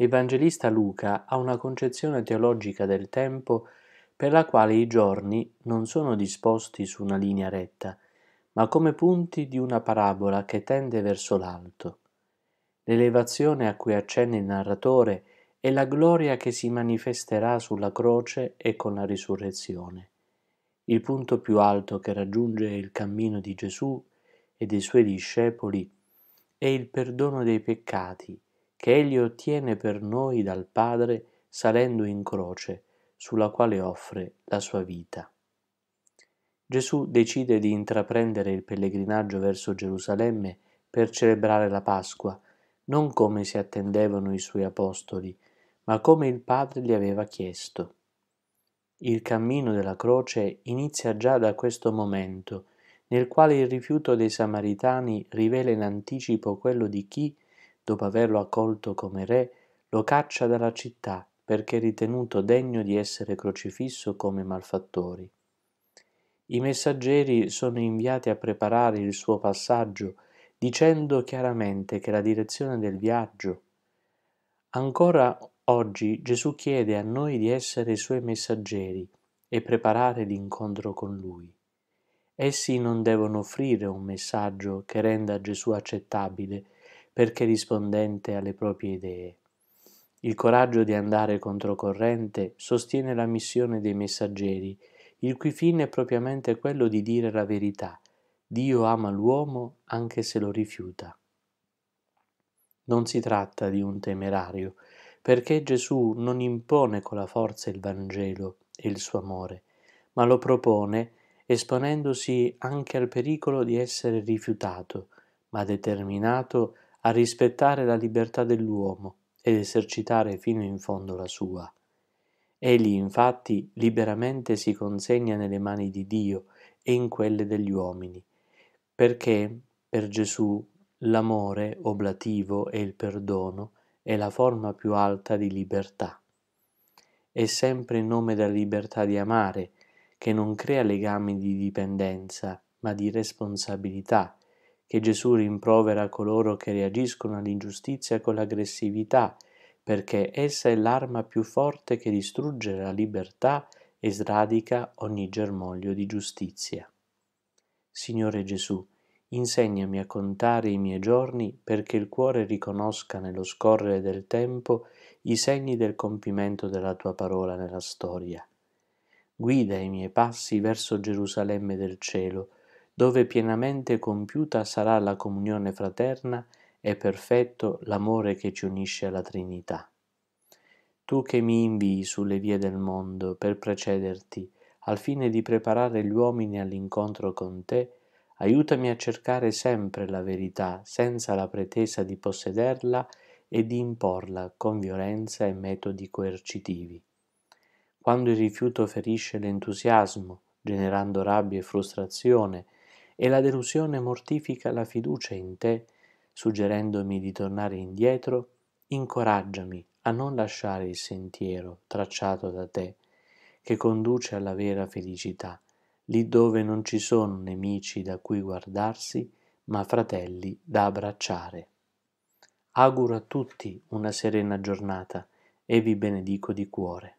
l'Evangelista Luca ha una concezione teologica del tempo per la quale i giorni non sono disposti su una linea retta, ma come punti di una parabola che tende verso l'alto. L'elevazione a cui accenne il narratore è la gloria che si manifesterà sulla croce e con la risurrezione. Il punto più alto che raggiunge il cammino di Gesù e dei suoi discepoli è il perdono dei peccati che egli ottiene per noi dal Padre salendo in croce, sulla quale offre la sua vita. Gesù decide di intraprendere il pellegrinaggio verso Gerusalemme per celebrare la Pasqua, non come si attendevano i suoi apostoli, ma come il Padre gli aveva chiesto. Il cammino della croce inizia già da questo momento, nel quale il rifiuto dei samaritani rivela in anticipo quello di chi, dopo averlo accolto come re, lo caccia dalla città perché è ritenuto degno di essere crocifisso come malfattori. I messaggeri sono inviati a preparare il suo passaggio, dicendo chiaramente che la direzione del viaggio. Ancora oggi Gesù chiede a noi di essere i suoi messaggeri e preparare l'incontro con lui. Essi non devono offrire un messaggio che renda Gesù accettabile, perché rispondente alle proprie idee. Il coraggio di andare controcorrente sostiene la missione dei messaggeri, il cui fine è propriamente quello di dire la verità. Dio ama l'uomo anche se lo rifiuta. Non si tratta di un temerario, perché Gesù non impone con la forza il Vangelo e il suo amore, ma lo propone esponendosi anche al pericolo di essere rifiutato, ma determinato a a rispettare la libertà dell'uomo ed esercitare fino in fondo la sua. Egli infatti liberamente si consegna nelle mani di Dio e in quelle degli uomini, perché per Gesù l'amore oblativo e il perdono è la forma più alta di libertà. È sempre in nome della libertà di amare, che non crea legami di dipendenza, ma di responsabilità, che Gesù rimprovera coloro che reagiscono all'ingiustizia con l'aggressività, perché essa è l'arma più forte che distrugge la libertà e sradica ogni germoglio di giustizia. Signore Gesù, insegnami a contare i miei giorni perché il cuore riconosca nello scorrere del tempo i segni del compimento della tua parola nella storia. Guida i miei passi verso Gerusalemme del cielo, dove pienamente compiuta sarà la comunione fraterna e perfetto l'amore che ci unisce alla Trinità. Tu che mi invii sulle vie del mondo per precederti, al fine di preparare gli uomini all'incontro con te, aiutami a cercare sempre la verità senza la pretesa di possederla e di imporla con violenza e metodi coercitivi. Quando il rifiuto ferisce l'entusiasmo, generando rabbia e frustrazione, e la delusione mortifica la fiducia in te, suggerendomi di tornare indietro, incoraggiami a non lasciare il sentiero tracciato da te, che conduce alla vera felicità, lì dove non ci sono nemici da cui guardarsi, ma fratelli da abbracciare. Auguro a tutti una serena giornata e vi benedico di cuore.